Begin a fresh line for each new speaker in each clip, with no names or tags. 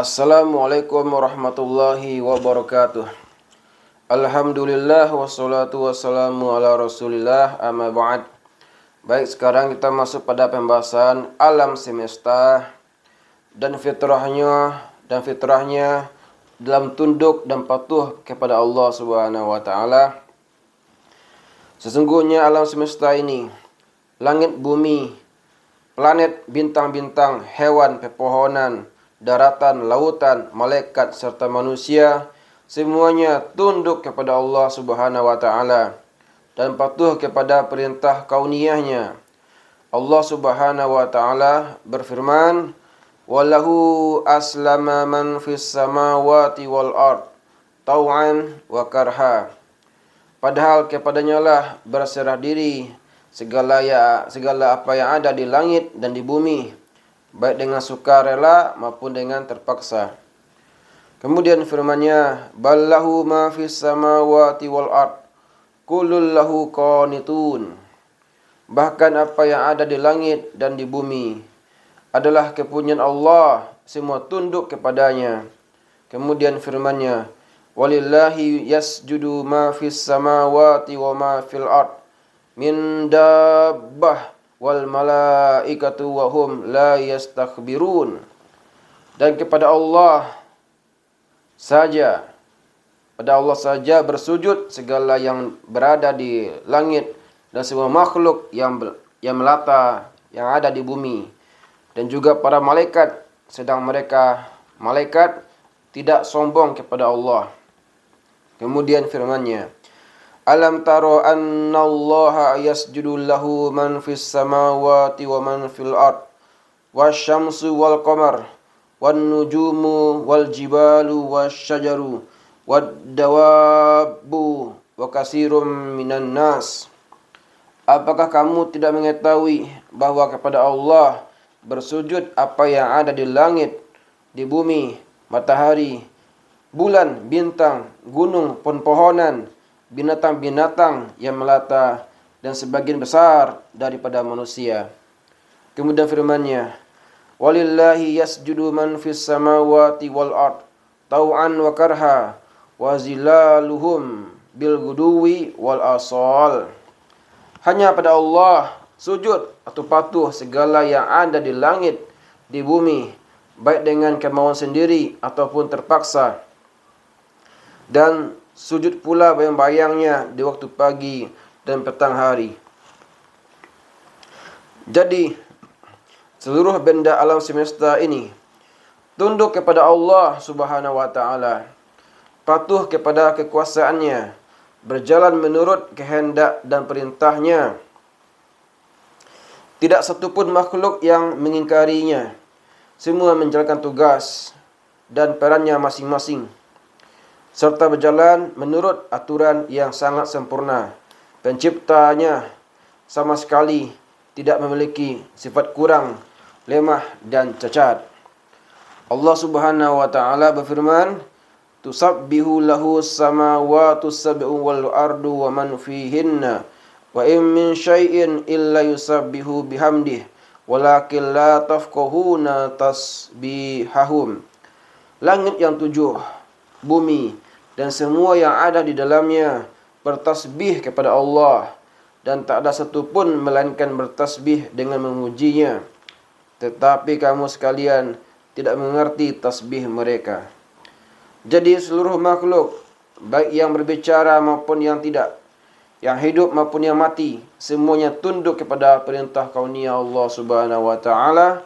Assalamualaikum warahmatullahi wabarakatuh Alhamdulillah wassalatu wassalamu ala rasulillah amma ba'd Baik sekarang kita masuk pada pembahasan alam semesta dan fitrahnya dan fitrahnya dalam tunduk dan patuh kepada Allah Subhanahu wa taala. Sesungguhnya alam semesta ini langit bumi, planet bintang-bintang, hewan, pepohonan, daratan, lautan, malaikat serta manusia semuanya tunduk kepada Allah Subhanahu wa taala dan patuh kepada perintah kauniyahnya. Allah Subhanahu wa taala berfirman, walahu aslama man fis samawati wal ard tau'an wa karha." Padahal kepadanya lah berserah diri segala ya segala apa yang ada di langit dan di bumi baik dengan suka rela maupun dengan terpaksa. Kemudian firman-Nya, "Ballahu ma fis samawati wal ard, kullul lahu qanitun." Bahkan apa yang ada di langit dan di bumi adalah kepunyaan Allah, semua tunduk kepadanya. Kemudian firman-Nya, "Walillahi yasjudu ma fis samawati wa ma fil ard min dabbah." wal malaikatu wa hum la yastakhbirun dan kepada Allah saja pada Allah saja bersujud segala yang berada di langit dan semua makhluk yang yang melata yang ada di bumi dan juga para malaikat sedang mereka malaikat tidak sombong kepada Allah kemudian firman-Nya Alam taro anna Allah yasjudu lahu man fis samawati wa man fil ard wasyamsu wal qamar wa nujumu wal jibalu wa syajaru, wa dawabu wa kasirum minan nas Apakah kamu tidak mengetahui bahwa kepada Allah bersujud apa yang ada di langit, di bumi, matahari, bulan, bintang, gunung, pohon-pohonan, binatang-binatang yang melata dan sebagian besar daripada manusia. Kemudian firman-Nya, "Walillahi yasjudu man fis samawati wal ard tau'an wa karha wa zilaluhum bil guduwi wal asal." Hanya pada Allah sujud atau patuh segala yang ada di langit, di bumi, baik dengan kemauan sendiri ataupun terpaksa. Dan Sujud pula bayang-bayangnya di waktu pagi dan petang hari. Jadi, seluruh benda alam semesta ini tunduk kepada Allah Subhanahu wa taala. Patuh kepada kekuasaannya, berjalan menurut kehendak dan perintahnya. Tidak satu pun makhluk yang mengingkarinya. Semua menjalankan tugas dan perannya masing-masing. serta berjalan menurut aturan yang sangat sempurna. Penciptanya sama sekali tidak memiliki sifat kurang, lemah dan cacat. Allah Subhanahu wa taala berfirman, "Tusabbihu lahu samawati sab'u wal ardu wa man fihinna wa in min syai'in illa yusabbihu bihamdihi walakin la tafqahuna tasbihahum." Langit yang tujuh bumi dan semua yang ada di dalamnya bertasbih kepada Allah dan tak ada satu pun melainkan bertasbih dengan memujinya tetapi kamu sekalian tidak mengerti tasbih mereka jadi seluruh makhluk baik yang berbicara maupun yang tidak yang hidup maupun yang mati semuanya tunduk kepada perintah kauniyah Allah Subhanahu wa taala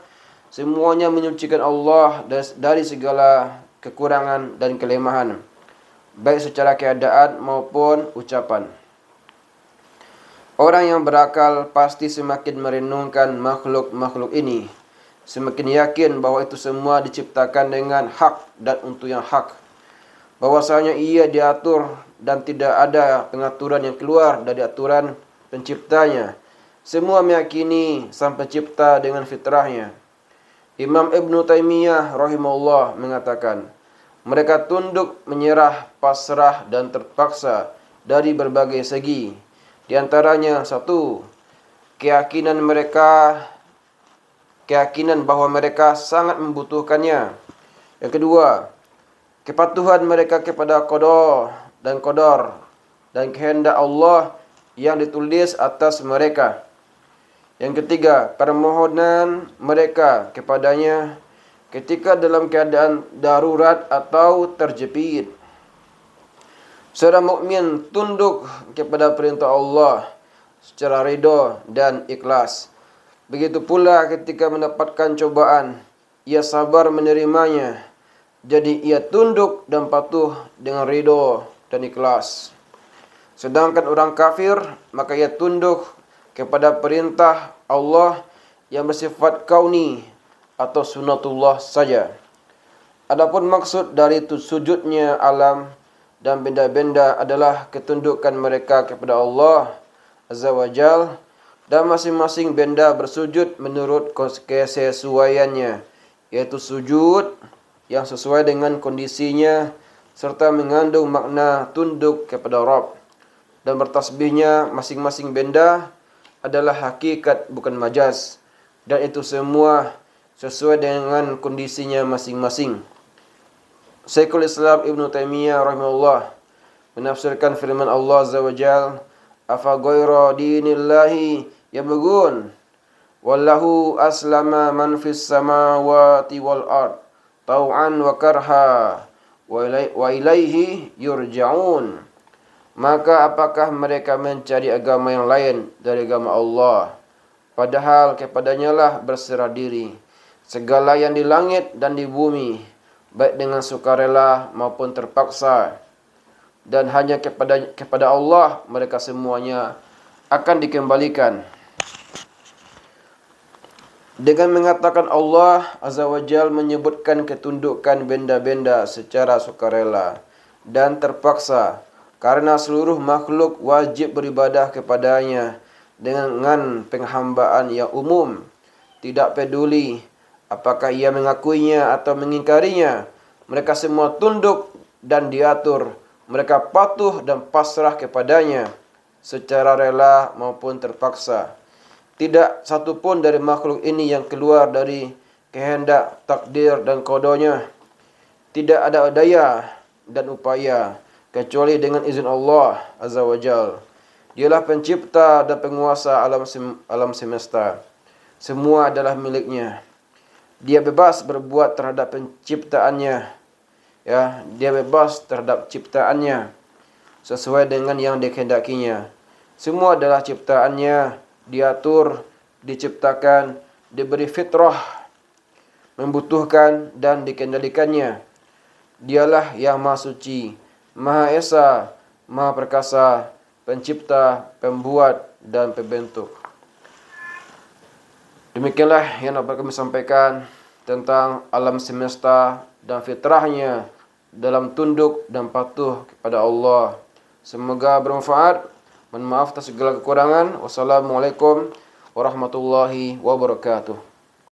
semuanya menyucikan Allah dari segala kekurangan, dan kelemahan, baik secara keadaan maupun ucapan. Orang yang berakal pasti semakin merenungkan makhluk-makhluk ini, semakin yakin bahwa itu semua diciptakan dengan hak dan untuk yang hak. Bahwasanya ia diatur dan tidak ada pengaturan yang keluar dari aturan penciptanya. Semua meyakini sang pencipta dengan fitrahnya. Imam Ibn Taimiyah rahimahullah mengatakan, mereka tunduk, menyerah, pasrah dan terpaksa dari berbagai segi. Di antaranya satu, keyakinan mereka keyakinan bahwa mereka sangat membutuhkannya. Yang kedua, kepatuhan mereka kepada qada dan qadar dan kehendak Allah yang ditulis atas mereka. Yang ketiga, permohonan mereka kepadanya ketika dalam keadaan darurat atau terjepit. Seorang mukmin tunduk kepada perintah Allah secara ridho dan ikhlas. Begitu pula ketika mendapatkan cobaan, ia sabar menerimanya. Jadi ia tunduk dan patuh dengan ridho dan ikhlas. Sedangkan orang kafir, maka ia tunduk kepada perintah Allah yang bersifat kauni atau sunatullah saja. Adapun maksud dari itu sujudnya alam dan benda-benda adalah ketundukan mereka kepada Allah Azza wa Jal dan masing-masing benda bersujud menurut kesesuaiannya iaitu sujud yang sesuai dengan kondisinya serta mengandung makna tunduk kepada Rabb dan bertasbihnya masing-masing benda adalah hakikat bukan majas dan itu semua sesuai dengan kondisinya masing-masing. Syekhul Islam Ibn Taimiyah rahimahullah menafsirkan firman Allah Azza wa Jal Afa ghayra dinillahi yabghun wallahu aslama man fis samawati wal ard tau'an wa karha wa ilaihi yurja'un Maka apakah mereka mencari agama yang lain dari agama Allah? Padahal kepadanya lah berserah diri. Segala yang di langit dan di bumi, baik dengan sukarela maupun terpaksa. Dan hanya kepada kepada Allah mereka semuanya akan dikembalikan. Dengan mengatakan Allah Azza wa Jal menyebutkan ketundukan benda-benda secara sukarela dan terpaksa. karena seluruh makhluk wajib beribadah kepadanya dengan penghambaan yang umum, tidak peduli apakah ia mengakuinya atau mengingkarinya. Mereka semua tunduk dan diatur, mereka patuh dan pasrah kepadanya secara rela maupun terpaksa. Tidak satupun dari makhluk ini yang keluar dari kehendak, takdir dan kodonya. Tidak ada daya dan upaya kecuali dengan izin Allah Azza wa Jal. Dialah pencipta dan penguasa alam sem alam semesta. Semua adalah miliknya. Dia bebas berbuat terhadap penciptaannya. Ya, dia bebas terhadap ciptaannya sesuai dengan yang dikehendakinya. Semua adalah ciptaannya, diatur, diciptakan, diberi fitrah, membutuhkan dan dikendalikannya. Dialah yang Maha Suci Maha Esa, Maha Perkasa, Pencipta, Pembuat, dan Pembentuk. Demikianlah yang dapat kami sampaikan tentang alam semesta dan fitrahnya dalam tunduk dan patuh kepada Allah. Semoga bermanfaat. Mohon maaf atas segala kekurangan. Wassalamualaikum warahmatullahi wabarakatuh.